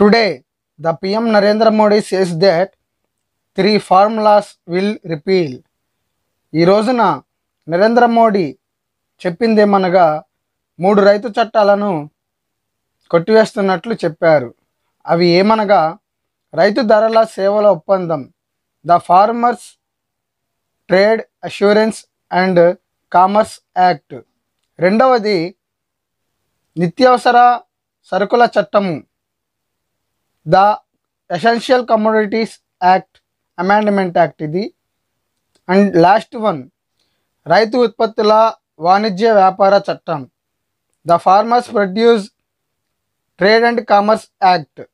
today the PM Narendra Modi says that three farm laws will repeal ఈ రోజున నరేంద్ర మోడీ చెప్పింది ఏమనగా మూడు రైతు చట్టాలను కొట్టివేస్తున్నట్లు చెప్పారు అవి ఏమనగా రైతు ధరల సేవల ఒప్పందం the farmers trade assurance and commerce act రెండవది నిత్యావసర సరుకుల చట్టము the essential commodities act amendment act ఇది అండ్ లాస్ట్ వన్ రైతు ఉత్పత్తుల వాణిజ్య వ్యాపార చట్టం the farmers produce trade and commerce act